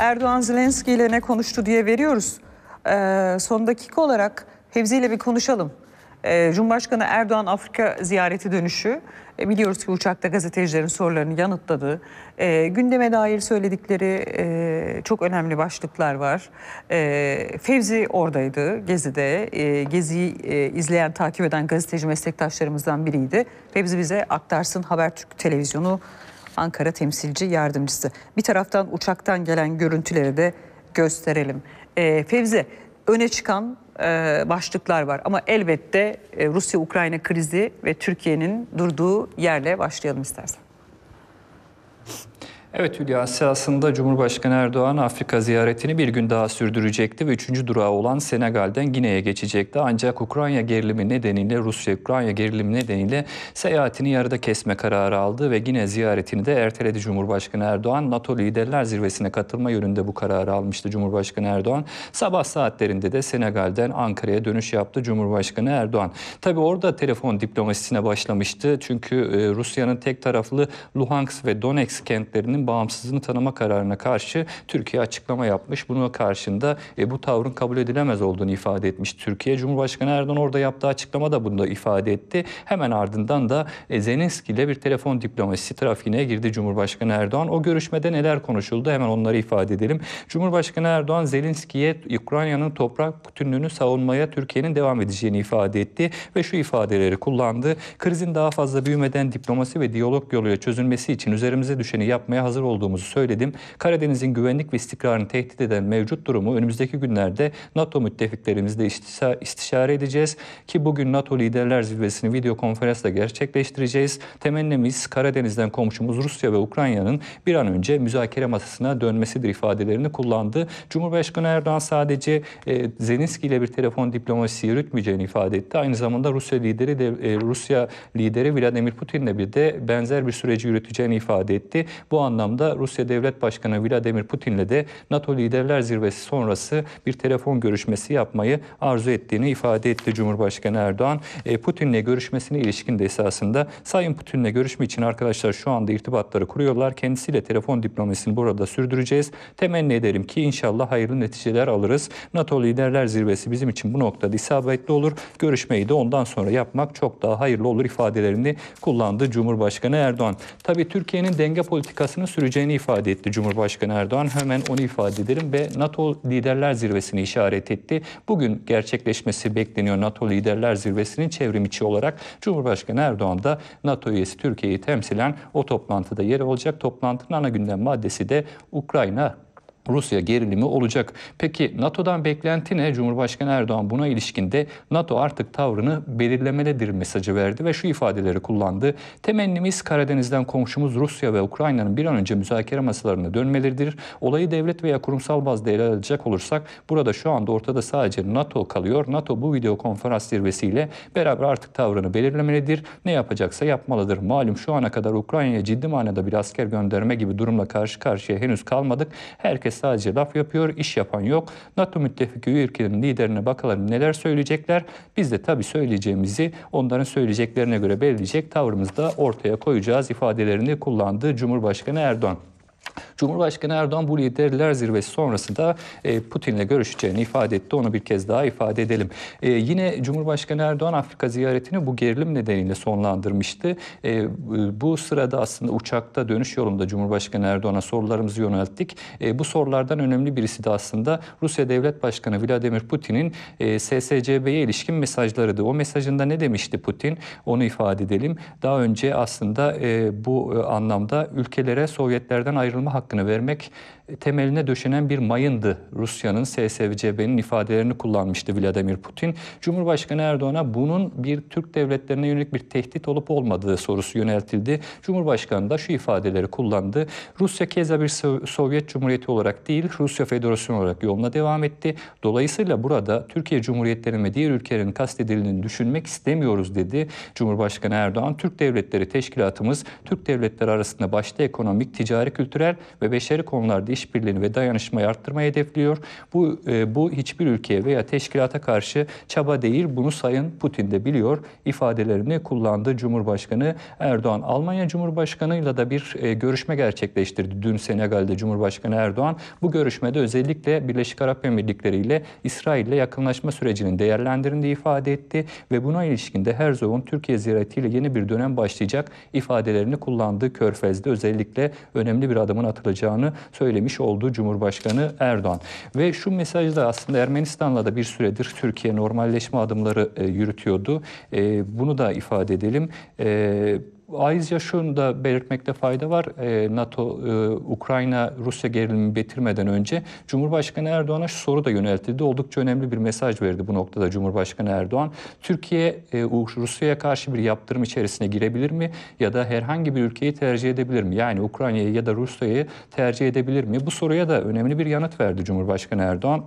Erdoğan Zelenski ile ne konuştu diye veriyoruz. Ee, son dakika olarak Hevzi ile bir konuşalım. Ee, Cumhurbaşkanı Erdoğan Afrika ziyareti dönüşü e, biliyoruz ki uçakta gazetecilerin sorularını yanıtladı. E, gündeme dair söyledikleri e, çok önemli başlıklar var. E, Fevzi oradaydı Gezi'de. E, Gezi'yi e, izleyen, takip eden gazeteci meslektaşlarımızdan biriydi. Fevzi bize aktarsın Habertürk televizyonu Ankara temsilci yardımcısı. Bir taraftan uçaktan gelen görüntüleri de gösterelim. E, Fevzi öne çıkan e, başlıklar var ama elbette e, Rusya-Ukrayna krizi ve Türkiye'nin durduğu yerle başlayalım istersen. Evet Hülya aslında Cumhurbaşkanı Erdoğan Afrika ziyaretini bir gün daha sürdürecekti ve üçüncü durağı olan Senegal'den Gine'ye geçecekti. Ancak Ukrayna gerilimi nedeniyle Rusya-Ukrayna gerilimi nedeniyle seyahatini yarıda kesme kararı aldı ve Gine ziyaretini de erteledi Cumhurbaşkanı Erdoğan. NATO Liderler Zirvesi'ne katılma yönünde bu kararı almıştı Cumhurbaşkanı Erdoğan. Sabah saatlerinde de Senegal'den Ankara'ya dönüş yaptı Cumhurbaşkanı Erdoğan. Tabi orada telefon diplomasisine başlamıştı. Çünkü e, Rusya'nın tek taraflı Luhansk ve Donetsk kentlerinin Suriye'nin bağımsızlığını tanıma kararına karşı Türkiye açıklama yapmış. Buna karşında e, bu tavrın kabul edilemez olduğunu ifade etmiş. Türkiye Cumhurbaşkanı Erdoğan orada yaptığı açıklama da bunu da ifade etti. Hemen ardından da e, Zelenski ile bir telefon diplomasisi trafiğine girdi Cumhurbaşkanı Erdoğan. O görüşmede neler konuşuldu hemen onları ifade edelim. Cumhurbaşkanı Erdoğan Zelenski'ye Ukrayna'nın toprak bütünlüğünü savunmaya Türkiye'nin devam edeceğini ifade etti ve şu ifadeleri kullandı. Krizin daha fazla büyümeden diplomasi ve diyalog yoluyla çözülmesi için üzerimize düşeni yapmaya hazır olduğumuzu söyledim. Karadeniz'in güvenlik ve istikrarını tehdit eden mevcut durumu önümüzdeki günlerde NATO müttefiklerimizle istişare edeceğiz ki bugün NATO liderler zirvesini video konferansla gerçekleştireceğiz. Temennimiz Karadeniz'den komşumuz Rusya ve Ukrayna'nın bir an önce müzakere masasına dönmesidir ifadelerini kullandı. Cumhurbaşkanı Erdoğan sadece e, Zelenski ile bir telefon diplomasisi yürütmeyeceğini ifade etti. Aynı zamanda Rusya lideri de e, Rusya lideri Vladimir Putin'le bir de benzer bir süreci yürüteceğini ifade etti. Bu anlamda anlamda Rusya Devlet Başkanı Vladimir Putin'le de NATO Liderler Zirvesi sonrası bir telefon görüşmesi yapmayı arzu ettiğini ifade etti Cumhurbaşkanı Erdoğan. E, Putin'le görüşmesine ilişkin de esasında Sayın Putin'le görüşme için arkadaşlar şu anda irtibatları kuruyorlar. Kendisiyle telefon diplomasisini burada sürdüreceğiz. Temenni ederim ki inşallah hayırlı neticeler alırız. NATO Liderler Zirvesi bizim için bu noktada isabetli olur. Görüşmeyi de ondan sonra yapmak çok daha hayırlı olur ifadelerini kullandı Cumhurbaşkanı Erdoğan. Tabii Türkiye'nin denge politikasını süreceğini ifade etti Cumhurbaşkanı Erdoğan. Hemen onu ifade ederim ve NATO Liderler Zirvesi'ni işaret etti. Bugün gerçekleşmesi bekleniyor NATO Liderler Zirvesi'nin çevrim içi olarak Cumhurbaşkanı Erdoğan da NATO üyesi Türkiye'yi temsilen o toplantıda yer alacak. Toplantının ana gündem maddesi de Ukrayna Rusya gerilimi olacak. Peki NATO'dan beklenti ne? Cumhurbaşkanı Erdoğan buna ilişkinde NATO artık tavrını belirlemelidir mesajı verdi ve şu ifadeleri kullandı. Temennimiz Karadeniz'den komşumuz Rusya ve Ukrayna'nın bir an önce müzakere masalarına dönmeleridir. Olayı devlet veya kurumsal bazda ele alacak olursak burada şu anda ortada sadece NATO kalıyor. NATO bu video konferans zirvesiyle beraber artık tavrını belirlemelidir. Ne yapacaksa yapmalıdır. Malum şu ana kadar Ukrayna'ya ciddi manada bir asker gönderme gibi durumla karşı karşıya henüz kalmadık. Herkes sadece laf yapıyor, iş yapan yok. NATO müttefiki ülkelerin liderine bakalım neler söyleyecekler. Biz de tabii söyleyeceğimizi onların söyleyeceklerine göre belirleyecek tavrımızda ortaya koyacağız ifadelerini kullandı Cumhurbaşkanı Erdoğan. Cumhurbaşkanı Erdoğan bu liderler zirvesi sonrasında e, Putin'le görüşeceğini ifade etti. Onu bir kez daha ifade edelim. E, yine Cumhurbaşkanı Erdoğan Afrika ziyaretini bu gerilim nedeniyle sonlandırmıştı. E, bu sırada aslında uçakta dönüş yolunda Cumhurbaşkanı Erdoğan'a sorularımızı yönelttik. E, bu sorulardan önemli birisi de aslında Rusya Devlet Başkanı Vladimir Putin'in e, SSCB'ye ilişkin mesajlarıydı. O mesajında ne demişti Putin? Onu ifade edelim. Daha önce aslında e, bu e, anlamda ülkelere Sovyetlerden ayrılma hakkı hakkını vermek temeline döşenen bir mayındı. Rusya'nın SSCB'nin ifadelerini kullanmıştı Vladimir Putin. Cumhurbaşkanı Erdoğan'a bunun bir Türk devletlerine yönelik bir tehdit olup olmadığı sorusu yöneltildi. Cumhurbaşkanı da şu ifadeleri kullandı. Rusya keza bir Sovyet Cumhuriyeti olarak değil, Rusya Federasyonu olarak yoluna devam etti. Dolayısıyla burada Türkiye Cumhuriyetleri ve diğer ülkelerin kastedildiğini düşünmek istemiyoruz dedi. Cumhurbaşkanı Erdoğan, Türk Devletleri Teşkilatımız, Türk devletleri arasında başta ekonomik, ticari, kültürel ve beşeri konularda iş işbirliğini ve dayanışmayı arttırmayı hedefliyor. Bu e, bu hiçbir ülkeye veya teşkilata karşı çaba değil. Bunu Sayın Putin de biliyor ifadelerini kullandı Cumhurbaşkanı Erdoğan. Almanya Cumhurbaşkanı'yla da bir e, görüşme gerçekleştirdi dün Senegal'de Cumhurbaşkanı Erdoğan. Bu görüşmede özellikle Birleşik Arap Emirlikleri ile İsrail ile yakınlaşma sürecinin değerlendirildiği ifade etti ve buna ilişkin de Herzog'un Türkiye ziyaretiyle yeni bir dönem başlayacak ifadelerini kullandığı Körfez'de özellikle önemli bir adımın atılacağını söylemiş vermiş oldu Cumhurbaşkanı Erdoğan. Ve şu mesaj da aslında Ermenistan'la da bir süredir Türkiye normalleşme adımları e, yürütüyordu. E, bunu da ifade edelim. E, ayrıca şunu da belirtmekte fayda var. E, NATO, e, Ukrayna-Rusya gerilimi bitirmeden önce Cumhurbaşkanı Erdoğan'a şu soru da yöneltildi. Oldukça önemli bir mesaj verdi bu noktada Cumhurbaşkanı Erdoğan. Türkiye e, Rusya'ya karşı bir yaptırım içerisine girebilir mi? Ya da herhangi bir ülkeyi tercih edebilir mi? Yani Ukrayna'yı ya da Rusya'yı tercih edebilir mi? Bu soruya da önemli bir yanıt verdi Cumhurbaşkanı Erdoğan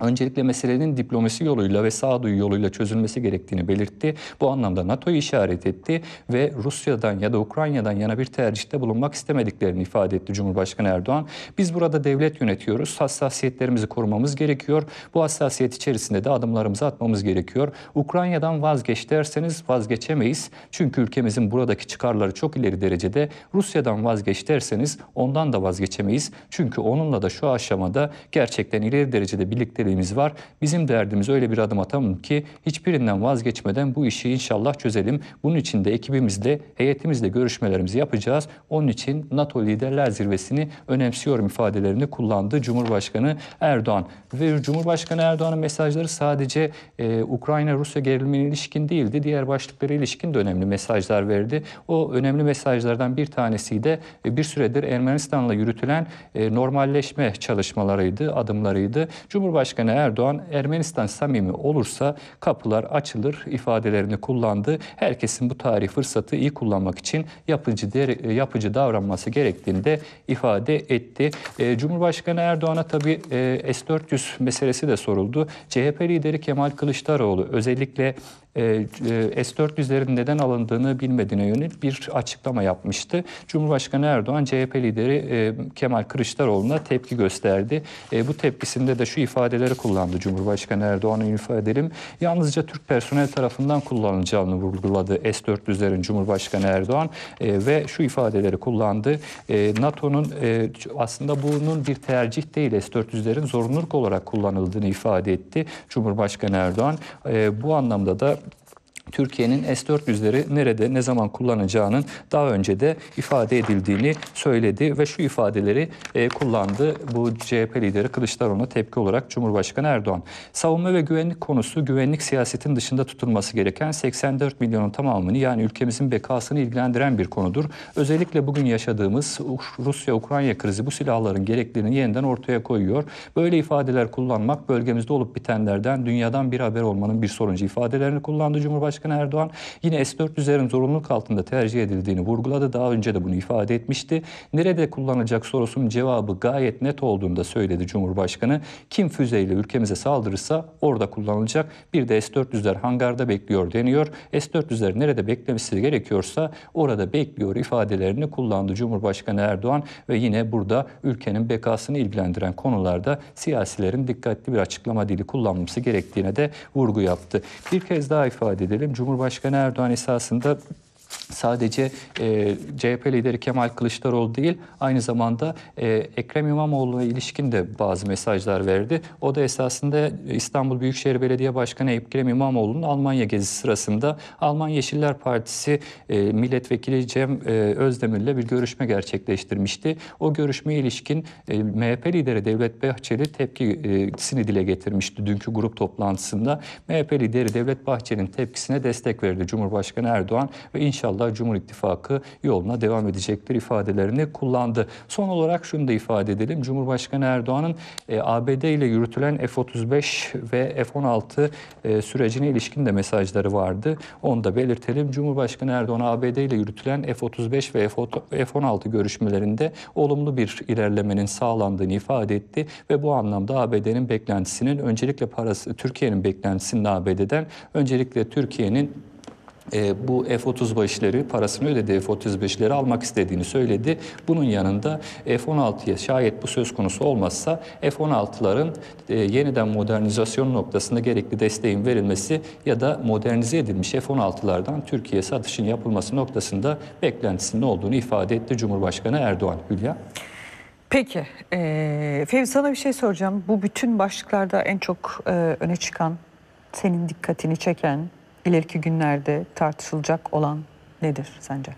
öncelikle meselenin diplomasi yoluyla ve sağduyu yoluyla çözülmesi gerektiğini belirtti. Bu anlamda NATO'yu işaret etti ve Rusya'dan ya da Ukrayna'dan yana bir tercihte bulunmak istemediklerini ifade etti Cumhurbaşkanı Erdoğan. Biz burada devlet yönetiyoruz. Hassasiyetlerimizi korumamız gerekiyor. Bu hassasiyet içerisinde de adımlarımızı atmamız gerekiyor. Ukrayna'dan vazgeç derseniz vazgeçemeyiz. Çünkü ülkemizin buradaki çıkarları çok ileri derecede. Rusya'dan vazgeç derseniz ondan da vazgeçemeyiz. Çünkü onunla da şu aşamada gerçekten ileri derecede birlikte önceliğimiz var. Bizim derdimiz öyle bir adım atalım ki hiçbirinden vazgeçmeden bu işi inşallah çözelim. Bunun için de ekibimizle, heyetimizle görüşmelerimizi yapacağız. Onun için NATO Liderler Zirvesi'ni önemsiyorum ifadelerini kullandı Cumhurbaşkanı Erdoğan. Ve Cumhurbaşkanı Erdoğan'ın mesajları sadece e, Ukrayna-Rusya gerilimine ilişkin değildi. Diğer başlıklara ilişkin de önemli mesajlar verdi. O önemli mesajlardan bir tanesi de e, bir süredir Ermenistan'la yürütülen e, normalleşme çalışmalarıydı, adımlarıydı. Cumhurbaşkanı Başkanı Erdoğan Ermenistan samimi olursa kapılar açılır ifadelerini kullandı. Herkesin bu tarihi fırsatı iyi kullanmak için yapıcı e, yapıcı davranması gerektiğini de ifade etti. E, Cumhurbaşkanı Erdoğan'a tabi e, S-400 meselesi de soruldu. CHP lideri Kemal Kılıçdaroğlu özellikle e, e, S-400'lerin neden alındığını bilmediğine yönelik bir açıklama yapmıştı. Cumhurbaşkanı Erdoğan CHP lideri e, Kemal Kılıçdaroğlu'na tepki gösterdi. Bu tepkisinde de şu ifadeleri kullandı Cumhurbaşkanı Erdoğan'ın ifadelerim yalnızca Türk personel tarafından kullanılacağını vurguladı S-400'lerin Cumhurbaşkanı Erdoğan ve şu ifadeleri kullandı. NATO'nun aslında bunun bir tercih değil S-400'lerin zorunluluk olarak kullanıldığını ifade etti Cumhurbaşkanı Erdoğan. Bu anlamda da Türkiye'nin S-400'leri nerede ne zaman kullanacağının daha önce de ifade edildiğini söyledi ve şu ifadeleri e, kullandı bu CHP lideri Kılıçdaroğlu'na tepki olarak Cumhurbaşkanı Erdoğan. Savunma ve güvenlik konusu güvenlik siyasetin dışında tutulması gereken 84 milyonun tamamını yani ülkemizin bekasını ilgilendiren bir konudur. Özellikle bugün yaşadığımız Rusya-Ukrayna krizi bu silahların gerekliliğini yeniden ortaya koyuyor. Böyle ifadeler kullanmak bölgemizde olup bitenlerden dünyadan bir haber olmanın bir sonucu ifadelerini kullandı Cumhurbaşkanı. Başbakan Erdoğan yine S-400'lerin zorunluluk altında tercih edildiğini vurguladı. Daha önce de bunu ifade etmişti. Nerede kullanılacak sorusunun cevabı gayet net olduğunu da söyledi Cumhurbaşkanı. Kim füzeyle ülkemize saldırırsa orada kullanılacak. Bir de S-400'ler hangarda bekliyor deniyor. S-400'ler nerede beklemesi gerekiyorsa orada bekliyor ifadelerini kullandı Cumhurbaşkanı Erdoğan ve yine burada ülkenin bekasını ilgilendiren konularda siyasilerin dikkatli bir açıklama dili kullanması gerektiğine de vurgu yaptı. Bir kez daha ifade edelim. Cumhurbaşkanı Erdoğan esasında sadece e, CHP lideri Kemal Kılıçdaroğlu değil aynı zamanda e, Ekrem İmamoğlu'na ilişkin de bazı mesajlar verdi. O da esasında İstanbul Büyükşehir Belediye Başkanı Ekrem İmamoğlu'nun Almanya gezisi sırasında Alman Yeşiller Partisi e, milletvekili Cem e, Özdemir'le bir görüşme gerçekleştirmişti. O görüşme ilişkin e, MHP lideri Devlet Bahçeli tepkisini dile getirmişti dünkü grup toplantısında. MHP lideri Devlet Bahçeli'nin tepkisine destek verdi Cumhurbaşkanı Erdoğan ve inşallah inşallah Cumhur İttifakı yoluna devam edecektir ifadelerini kullandı. Son olarak şunu da ifade edelim. Cumhurbaşkanı Erdoğan'ın e, ABD ile yürütülen F-35 ve F-16 e, sürecine ilişkin de mesajları vardı. Onu da belirtelim. Cumhurbaşkanı Erdoğan ABD ile yürütülen F-35 ve F-16 görüşmelerinde olumlu bir ilerlemenin sağlandığını ifade etti ve bu anlamda ABD'nin beklentisinin öncelikle parası Türkiye'nin beklentisinin ABD'den öncelikle Türkiye'nin e, bu F-35'leri parasını ödedi F-35'leri almak istediğini söyledi. Bunun yanında F-16'ya şayet bu söz konusu olmazsa F-16'ların e, yeniden modernizasyon noktasında gerekli desteğin verilmesi ya da modernize edilmiş F-16'lardan Türkiye satışın yapılması noktasında beklentisinin olduğunu ifade etti Cumhurbaşkanı Erdoğan Hülya. Peki, e, Fevzi sana bir şey soracağım. Bu bütün başlıklarda en çok e, öne çıkan, senin dikkatini çeken ileriki günlerde tartışılacak olan nedir sence?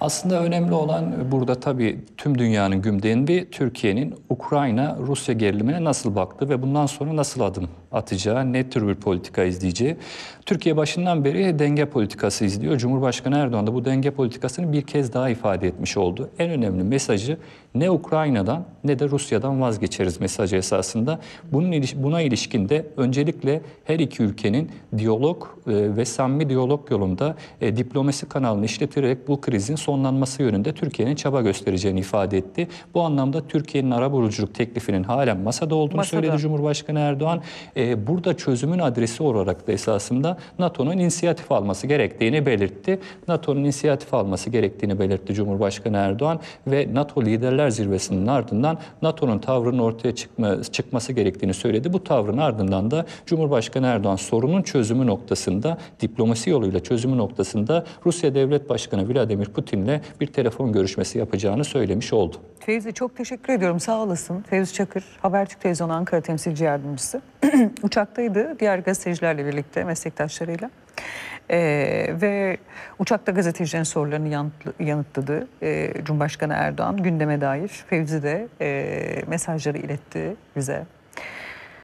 Aslında önemli olan burada tabii tüm dünyanın gündemi Türkiye'nin Ukrayna-Rusya gerilimine nasıl baktı ve bundan sonra nasıl adım atacağı, ne tür bir politika izleyeceği. Türkiye başından beri denge politikası izliyor. Cumhurbaşkanı Erdoğan da bu denge politikasını bir kez daha ifade etmiş oldu. En önemli mesajı ne Ukrayna'dan ne de Rusya'dan vazgeçeriz mesajı esasında. Bunun buna ilişkin de öncelikle her iki ülkenin diyalog e, ve samimi diyalog yolunda e, diplomasi kanalını işleterek bu krizin sonlanması yönünde Türkiye'nin çaba göstereceğini ifade etti. Bu anlamda Türkiye'nin ara buluculuk teklifinin halen masada olduğunu masada. söyledi Cumhurbaşkanı Erdoğan. E, e, burada çözümün adresi olarak da esasında NATO'nun inisiyatif alması gerektiğini belirtti. NATO'nun inisiyatif alması gerektiğini belirtti Cumhurbaşkanı Erdoğan ve NATO Liderler Zirvesi'nin ardından NATO'nun tavrının ortaya çıkma, çıkması gerektiğini söyledi. Bu tavrın ardından da Cumhurbaşkanı Erdoğan sorunun çözümü noktasında diplomasi yoluyla çözümü noktasında Rusya Devlet Başkanı Vladimir Putin'le bir telefon görüşmesi yapacağını söylemiş oldu. Fevzi çok teşekkür ediyorum. Sağ olasın. Fevzi Çakır, Habertürk Televizyonu Ankara Temsilci Yardımcısı. Uçaktaydı diğer gazetecilerle birlikte, meslektaşlarıyla. Ee, ve uçakta gazetecilerin sorularını yanıtlı, yanıtladı ee, Cumhurbaşkanı Erdoğan gündeme dair. Fevzi de e, mesajları iletti bize.